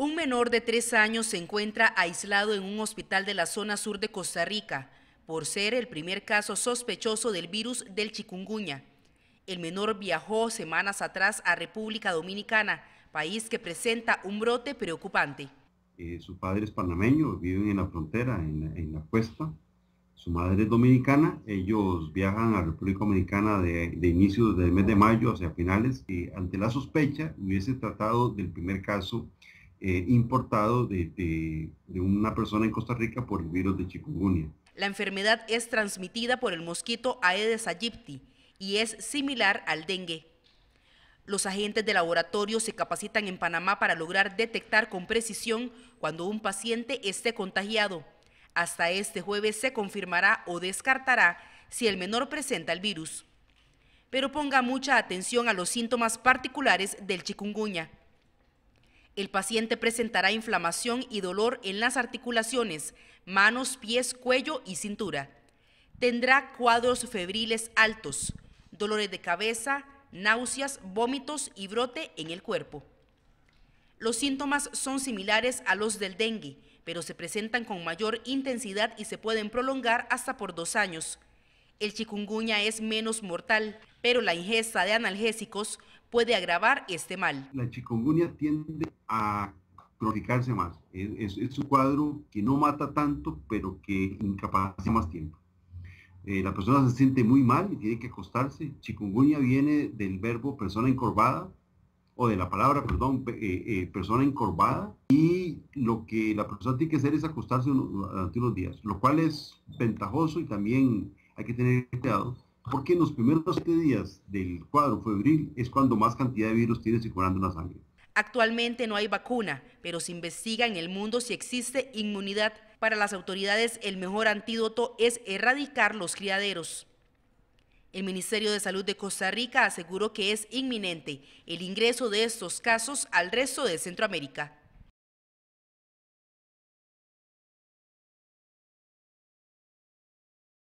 Un menor de tres años se encuentra aislado en un hospital de la zona sur de Costa Rica por ser el primer caso sospechoso del virus del chikungunya. El menor viajó semanas atrás a República Dominicana, país que presenta un brote preocupante. Eh, su padre es panameño, viven en la frontera, en la, cuesta. Su madre es dominicana, ellos viajan a República Dominicana de, inicio inicios del mes de mayo hacia finales y eh, ante la sospecha hubiese tratado del primer caso eh, importado de, de, una persona en Costa Rica por el virus de chikungunya. La enfermedad es transmitida por el mosquito Aedes aegypti y es similar al dengue. Los agentes de laboratorio se capacitan en Panamá para lograr detectar con precisión cuando un paciente esté contagiado. Hasta este jueves se confirmará o descartará si el menor presenta el virus. Pero ponga mucha atención a los síntomas particulares del chikungunya el paciente presentará inflamación y dolor en las articulaciones, manos, pies, cuello y cintura. Tendrá cuadros febriles altos, dolores de cabeza, náuseas, vómitos y brote en el cuerpo. Los síntomas son similares a los del dengue, pero se presentan con mayor intensidad y se pueden prolongar hasta por dos años. El chikungunya es menos mortal, pero la ingesta de analgésicos puede agravar este mal. La chikungunya tiende a cronificarse más. Es, un cuadro que no mata tanto, pero que incapacita más tiempo. Eh, la persona se siente muy mal y tiene que acostarse. Chikungunya viene del verbo persona encorvada, o de la palabra, perdón, eh, eh, persona encorvada, y lo que la persona tiene que hacer es acostarse durante unos días, lo cual es ventajoso y también hay que tener cuidado porque en los primeros días del cuadro febril es cuando más cantidad de virus tiene circulando en la sangre. Actualmente no hay vacuna, pero se investiga en el mundo si existe inmunidad. Para las autoridades el mejor antídoto es erradicar los criaderos. El Ministerio de Salud de Costa Rica aseguró que es inminente el ingreso de estos casos al resto de Centroamérica.